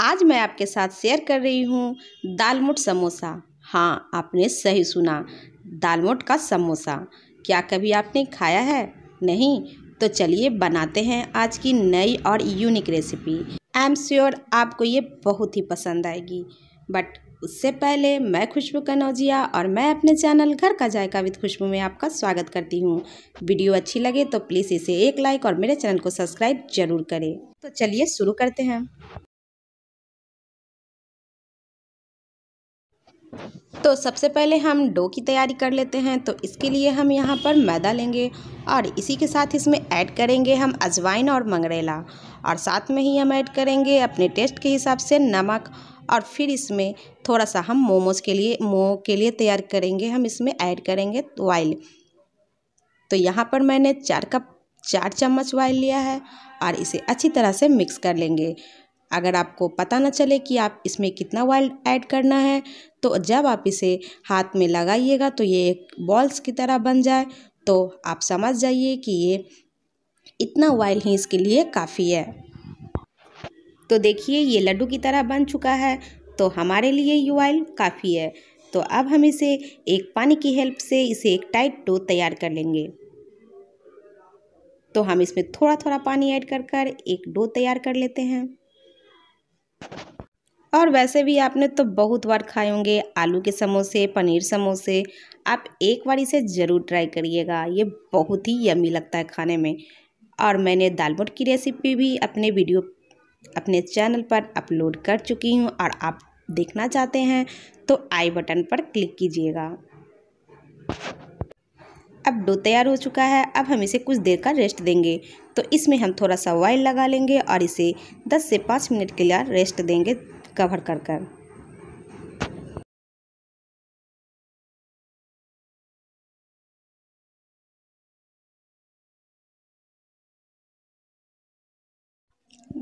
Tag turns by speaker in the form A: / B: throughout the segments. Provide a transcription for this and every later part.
A: आज मैं आपके साथ शेयर कर रही हूँ दालमोट समोसा हाँ आपने सही सुना दालमोट का समोसा क्या कभी आपने खाया है नहीं तो चलिए बनाते हैं आज की नई और unique recipe I am sure आपको ये बहुत ही पसंद आएगी बट उससे पहले मैं खुशबू कनौजिया और मैं अपने चैनल घर का जायका विद खुशबू में आपका स्वागत करती हूँ वीडियो अच्छी लगे तो प्लीज़ इसे एक लाइक और मेरे चैनल को सब्सक्राइब जरूर करें तो चलिए शुरू करते हैं तो सबसे पहले हम डो की तैयारी कर लेते हैं तो इसके लिए हम यहाँ पर मैदा लेंगे और इसी के साथ इसमें ऐड करेंगे हम अजवाइन और मंगरेला और साथ में ही हम ऐड करेंगे अपने टेस्ट के हिसाब से नमक और फिर इसमें थोड़ा सा हम मोमोज़ के लिए मोमो के लिए तैयार करेंगे हम इसमें ऐड करेंगे ऑयल तो यहाँ पर मैंने चार कप चार चम्मच ऑयल लिया है और इसे अच्छी तरह से मिक्स कर लेंगे अगर आपको पता ना चले कि आप इसमें कितना ऑयल ऐड करना है तो जब आप इसे हाथ में लगाइएगा तो ये एक बॉल्स की तरह बन जाए तो आप समझ जाइए कि ये इतना ऑयल ही इसके लिए काफ़ी है तो देखिए ये लड्डू की तरह बन चुका है तो हमारे लिए ये ऑयल काफ़ी है तो अब हम इसे एक पानी की हेल्प से इसे एक टाइट डो तैयार कर लेंगे तो हम इसमें थोड़ा थोड़ा पानी ऐड कर कर एक डो तैयार कर लेते हैं और वैसे भी आपने तो बहुत बार खाए होंगे आलू के समोसे पनीर समोसे आप एक बार इसे ज़रूर ट्राई करिएगा ये बहुत ही यमी लगता है खाने में और मैंने दाल मोट की रेसिपी भी अपने वीडियो अपने चैनल पर अपलोड कर चुकी हूँ और आप देखना चाहते हैं तो आई बटन पर क्लिक कीजिएगा अब डो तैयार हो चुका है अब हम इसे कुछ देर का रेस्ट देंगे तो इसमें हम थोड़ा सा ऑयल लगा लेंगे और इसे 10 से 5 मिनट के लिए रेस्ट देंगे कवर कर कर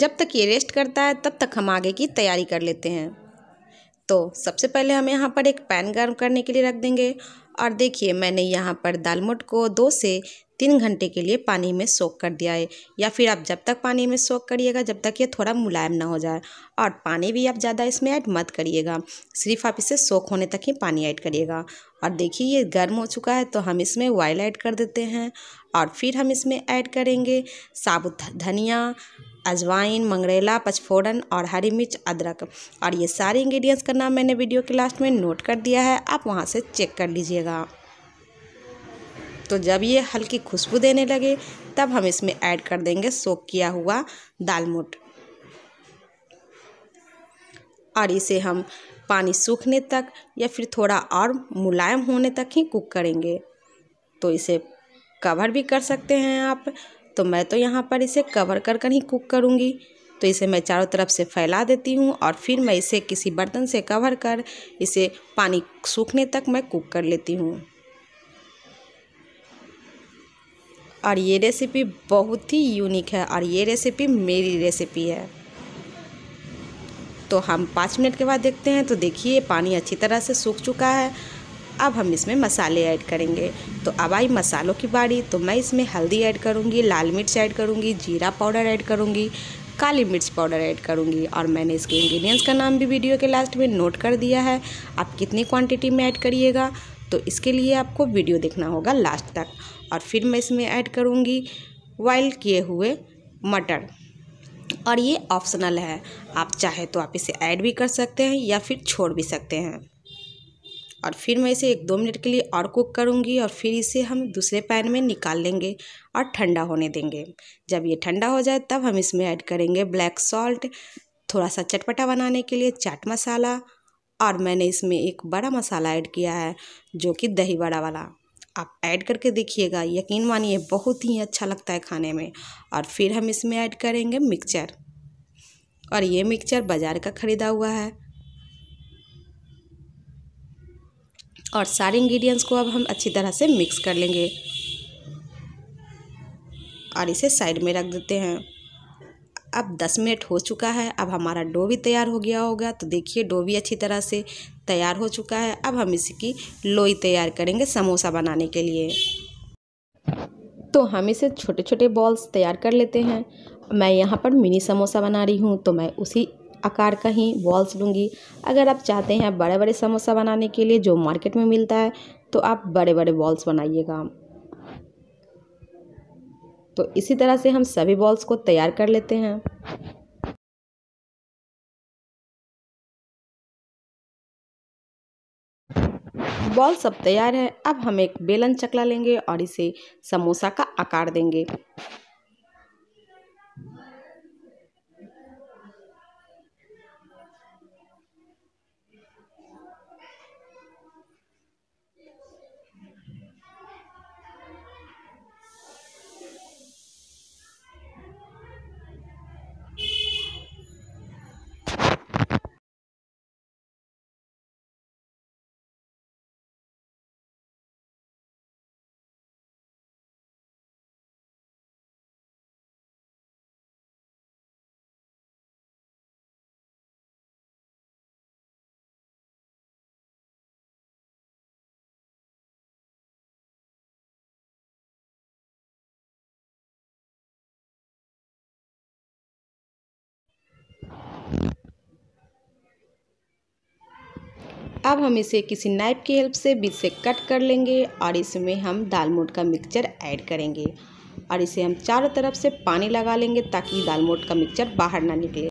A: जब तक ये रेस्ट करता है तब तक हम आगे की तैयारी कर लेते हैं तो सबसे पहले हम यहाँ पर एक पैन गर्म करने के लिए रख देंगे और देखिए मैंने यहाँ पर दालमोट को दो से तीन घंटे के लिए पानी में सोख कर दिया है या फिर आप जब तक पानी में सोख करिएगा जब तक ये थोड़ा मुलायम ना हो जाए और पानी भी आप ज़्यादा इसमें ऐड मत करिएगा सिर्फ आप इसे सोख होने तक ही पानी ऐड करिएगा और देखिए ये गर्म हो चुका है तो हम इसमें ऑयल ऐड कर देते हैं और फिर हम इसमें ऐड करेंगे साबुत धनिया अजवाइन मंगरेला पचफोरन और हरी मिर्च अदरक और ये सारे इंग्रेडिएंट्स का नाम मैंने वीडियो के लास्ट में नोट कर दिया है आप वहाँ से चेक कर लीजिएगा तो जब ये हल्की खुशबू देने लगे तब हम इसमें ऐड कर देंगे सोक किया हुआ दालमोट और इसे हम पानी सूखने तक या फिर थोड़ा और मुलायम होने तक ही कुक करेंगे तो इसे कवर भी कर सकते हैं आप तो मैं तो यहाँ पर इसे कवर कर कर ही कुक करूँगी तो इसे मैं चारों तरफ से फैला देती हूँ और फिर मैं इसे किसी बर्तन से कवर कर इसे पानी सूखने तक मैं कुक कर लेती हूँ और ये रेसिपी बहुत ही यूनिक है और ये रेसिपी मेरी रेसिपी है तो हम पाँच मिनट के बाद देखते हैं तो देखिए पानी अच्छी तरह से सूख चुका है अब हम इसमें मसाले ऐड करेंगे तो अब आई मसालों की बारी तो मैं इसमें हल्दी ऐड करूँगी लाल मिर्च ऐड करूँगी जीरा पाउडर ऐड करूँगी काली मिर्च पाउडर ऐड करूँगी और मैंने इसके इंग्रेडिएंट्स का नाम भी वीडियो के लास्ट में नोट कर दिया है आप कितनी क्वांटिटी में ऐड करिएगा तो इसके लिए आपको वीडियो देखना होगा लास्ट तक और फिर मैं इसमें ऐड करूँगी वाइल किए हुए मटर और ये ऑप्शनल है आप चाहे तो आप इसे ऐड भी कर सकते हैं या फिर छोड़ भी सकते हैं और फिर मैं इसे एक दो मिनट के लिए और कुक करूँगी और फिर इसे हम दूसरे पैन में निकाल लेंगे और ठंडा होने देंगे जब ये ठंडा हो जाए तब हम इसमें ऐड करेंगे ब्लैक सॉल्ट थोड़ा सा चटपटा बनाने के लिए चाट मसाला और मैंने इसमें एक बड़ा मसाला ऐड किया है जो कि दही बड़ा वाला आप ऐड करके देखिएगा यकीन मानिए बहुत ही अच्छा लगता है खाने में और फिर हम इसमें ऐड करेंगे मिक्सचर और ये मिक्सचर बाज़ार का ख़रीदा हुआ है और सारे इंग्रेडिएंट्स को अब हम अच्छी तरह से मिक्स कर लेंगे और इसे साइड में रख देते हैं अब 10 मिनट हो चुका है अब हमारा डो भी तैयार हो गया होगा तो देखिए डो भी अच्छी तरह से तैयार हो चुका है अब हम इसकी लोई तैयार करेंगे समोसा बनाने के लिए तो हम इसे छोटे छोटे बॉल्स तैयार कर लेते हैं मैं यहाँ पर मिनी समोसा बना रही हूँ तो मैं उसी आकार का ही बॉल्स लूँगी अगर आप चाहते हैं बड़े बड़े समोसा बनाने के लिए जो मार्केट में मिलता है तो आप बड़े बड़े बॉल्स बनाइएगा तो इसी तरह से हम सभी बॉल्स को तैयार कर लेते हैं बॉल सब तैयार है अब हम एक बेलन चकला लेंगे और इसे समोसा का आकार देंगे अब हम इसे किसी नाइफ की हेल्प से बीच से कट कर लेंगे और इसमें हम दाल मोट का मिक्सचर ऐड करेंगे और इसे हम चारों तरफ से पानी लगा लेंगे ताकि दाल मोट का मिक्सचर बाहर ना निकले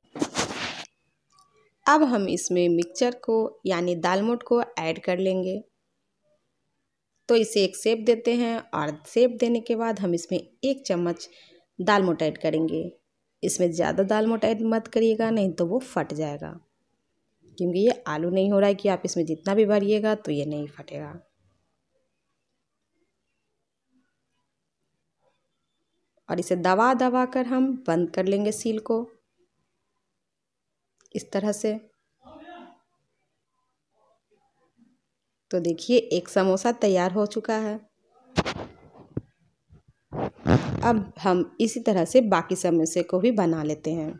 A: अब हम इसमें मिक्सचर को यानी दाल मोट को ऐड कर लेंगे तो इसे एक सेप देते हैं और सेप देने के बाद हम इसमें एक चम्मच दाल मोट ऐड करेंगे इसमें ज़्यादा दाल मोट ऐड मत करिएगा नहीं तो वो फट जाएगा क्योंकि ये आलू नहीं हो रहा है कि आप इसमें जितना भी भरिएगा तो ये नहीं फटेगा और इसे दबा दबा कर हम बंद कर लेंगे सील को इस तरह से तो देखिए एक समोसा तैयार हो चुका है अब हम इसी तरह से बाकी समोसे को भी बना लेते हैं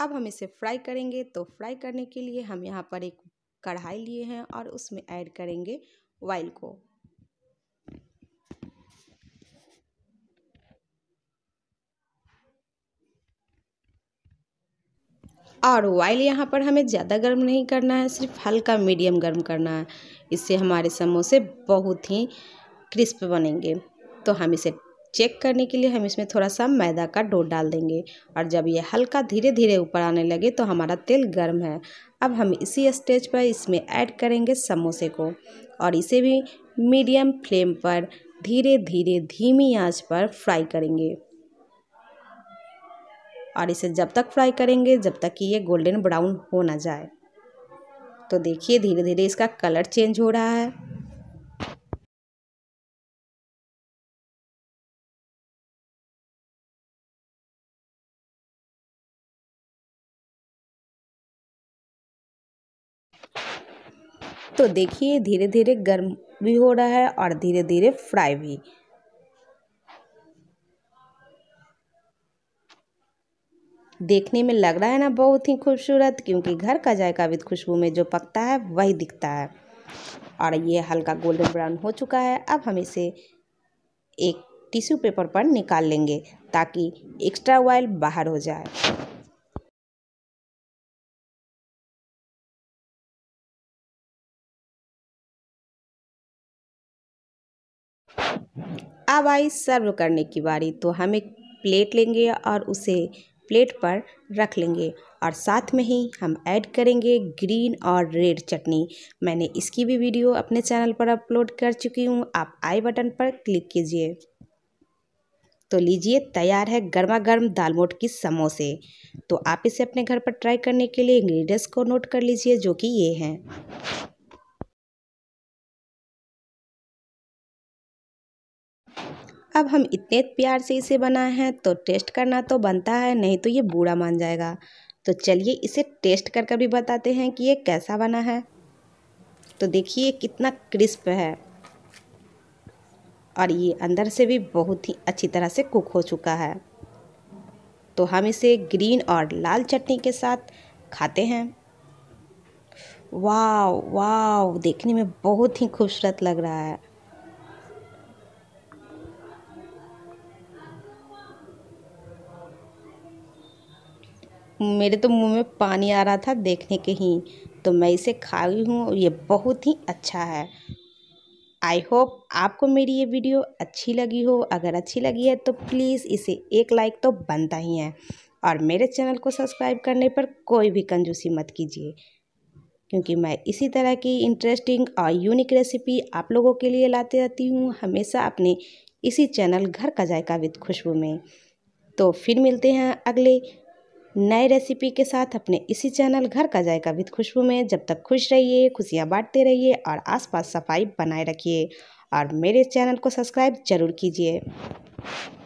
A: अब हम इसे फ्राई करेंगे तो फ्राई करने के लिए हम यहाँ पर एक कढ़ाई लिए हैं और उसमें ऐड करेंगे वाइल को और ऑयल यहाँ पर हमें ज़्यादा गर्म नहीं करना है सिर्फ हल्का मीडियम गर्म करना है इससे हमारे समोसे बहुत ही क्रिस्प बनेंगे तो हम इसे चेक करने के लिए हम इसमें थोड़ा सा मैदा का डो डाल देंगे और जब ये हल्का धीरे धीरे ऊपर आने लगे तो हमारा तेल गर्म है अब हम इसी स्टेज पर इसमें ऐड करेंगे समोसे को और इसे भी मीडियम फ्लेम पर धीरे धीरे धीमी आंच पर फ्राई करेंगे और इसे जब तक फ्राई करेंगे जब तक कि ये गोल्डन ब्राउन हो ना जाए तो देखिए धीरे धीरे इसका कलर चेंज हो रहा है तो देखिए धीरे धीरे गर्म भी हो रहा है और धीरे धीरे फ्राई भी देखने में लग रहा है ना बहुत ही खूबसूरत क्योंकि घर का जायका विद खुशबू में जो पकता है वही दिखता है और ये हल्का गोल्डन ब्राउन हो चुका है अब हम इसे एक टिश्यू पेपर पर निकाल लेंगे ताकि एक्स्ट्रा ऑयल बाहर हो जाए अब आई सर्व करने की बारी तो हम एक प्लेट लेंगे और उसे प्लेट पर रख लेंगे और साथ में ही हम ऐड करेंगे ग्रीन और रेड चटनी मैंने इसकी भी वीडियो अपने चैनल पर अपलोड कर चुकी हूँ आप आई बटन पर क्लिक कीजिए तो लीजिए तैयार है गर्मा गर्म दालमोट की समोसे तो आप इसे अपने घर पर ट्राई करने के लिए इंग्रेडिएंट्स को नोट कर लीजिए जो कि ये हैं अब हम इतने प्यार से इसे बनाए हैं तो टेस्ट करना तो बनता है नहीं तो ये बूढ़ा मान जाएगा तो चलिए इसे टेस्ट कर कर भी बताते हैं कि ये कैसा बना है तो देखिए कितना क्रिस्प है और ये अंदर से भी बहुत ही अच्छी तरह से कुक हो चुका है तो हम इसे ग्रीन और लाल चटनी के साथ खाते हैं वाव वाव देखने में बहुत ही खूबसूरत लग रहा है मेरे तो मुंह में पानी आ रहा था देखने के ही तो मैं इसे खा रही हूँ और ये बहुत ही अच्छा है आई होप आपको मेरी ये वीडियो अच्छी लगी हो अगर अच्छी लगी है तो प्लीज़ इसे एक लाइक तो बनता ही है और मेरे चैनल को सब्सक्राइब करने पर कोई भी कंजूसी मत कीजिए क्योंकि मैं इसी तरह की इंटरेस्टिंग और यूनिक रेसिपी आप लोगों के लिए लाते रहती हूँ हमेशा अपने इसी चैनल घर का जायका विद खुशबू में तो फिर मिलते हैं अगले नए रेसिपी के साथ अपने इसी चैनल घर का जायका विद खुशबू में जब तक खुश रहिए खुशियाँ बांटते रहिए और आसपास सफाई बनाए रखिए और मेरे चैनल को सब्सक्राइब जरूर कीजिए